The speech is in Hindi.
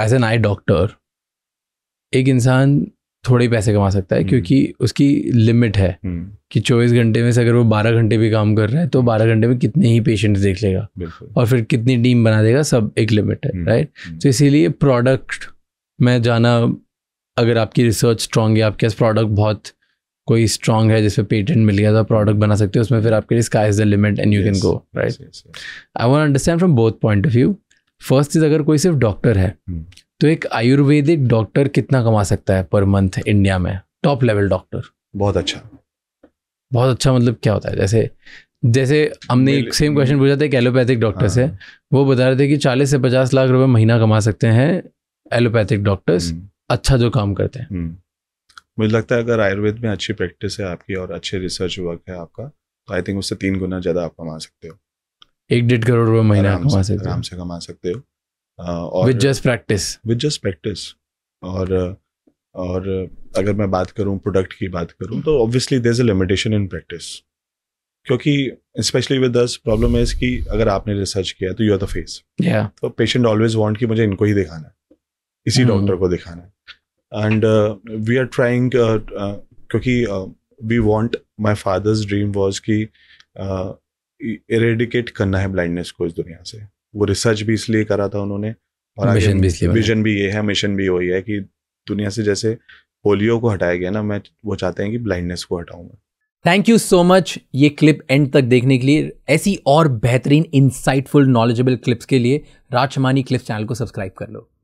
एज एन आई डॉक्टर एक इंसान थोड़े पैसे कमा सकता है हम्म। क्योंकि उसकी लिमिट है हम्म। कि चौबीस घंटे में से अगर वो बारह घंटे भी काम कर रहा है तो बारह घंटे में कितने ही पेशेंट्स देख लेगा और फिर कितनी टीम बना देगा सब एक लिमिट है राइट हम्म। तो इसीलिए प्रोडक्ट में जाना अगर आपकी रिसर्च स्ट्रांग है आपके पास प्रोडक्ट बहुत कोई स्ट्रांग है जिसमें पेटेंट मिल गया तो प्रोडक्ट बना सकते हो उसमें फिर आपके लिए sky is the limit and you can go right I want understand from both point of view first चीज अगर कोई सिर्फ डॉक्टर है हम्म। तो एक आयुर्वेदिक डॉक्टर कितना कमा सकता है पर मंथ इंडिया में टॉप लेवल डॉक्टर बहुत अच्छा बहुत अच्छा मतलब क्या होता है जैसे जैसे हमने एक सेम क्वेश्चन पूछा था एक एलोपैथिक डॉक्टर हाँ। से वो बता रहे थे कि चालीस से पचास लाख रुपए महीना कमा सकते हैं एलोपैथिक डॉक्टर्स हम्म। अच्छा जो काम करते हैं हम्म। मुझे लगता है अगर आयुर्वेद में अच्छी प्रैक्टिस है आपकी और अच्छे रिसर्च वर्क है आपका तो आई थिंक उससे तीन गुना ज़्यादा आप कमा सकते हो एक डेढ़ करोड़ रुपए महीना कमा सकते आराम से कमा सकते हो और with just practice with just practice और और अगर मैं बात करूं प्रोडक्ट की बात करूं तो obviously there is a limitation in practice क्योंकि स्पेशली विद दस प्रॉब्लम है कि अगर आपने रिसर्च किया तो यू आर द फेस तो पेशेंट ऑलवेज वांट कि मुझे इनको ही दिखाना है इसी डॉक्टर mm-hmm। को दिखाना है एंड वी आर ट्राइंग क्योंकि we want my father's dream was कि uh, इरेडिकेट करना है ब्लाइंडनेस को इस दुनिया से वो रिसर्च भी इसलिए करा था उन्होंने और मिशन भी इसलिए विजन भी ये है मिशन भी वही है कि दुनिया से जैसे पोलियो को हटाया गया ना मैं वो चाहते हैं कि ब्लाइंडनेस को हटाऊंगा मैं थैंक यू सो मच ये क्लिप एंड तक देखने के लिए ऐसी और बेहतरीन इंसाइटफुल नॉलेजेबल क्लिप्स के लिए राजमानी क्लिप्स चैनल को सब्सक्राइब कर लो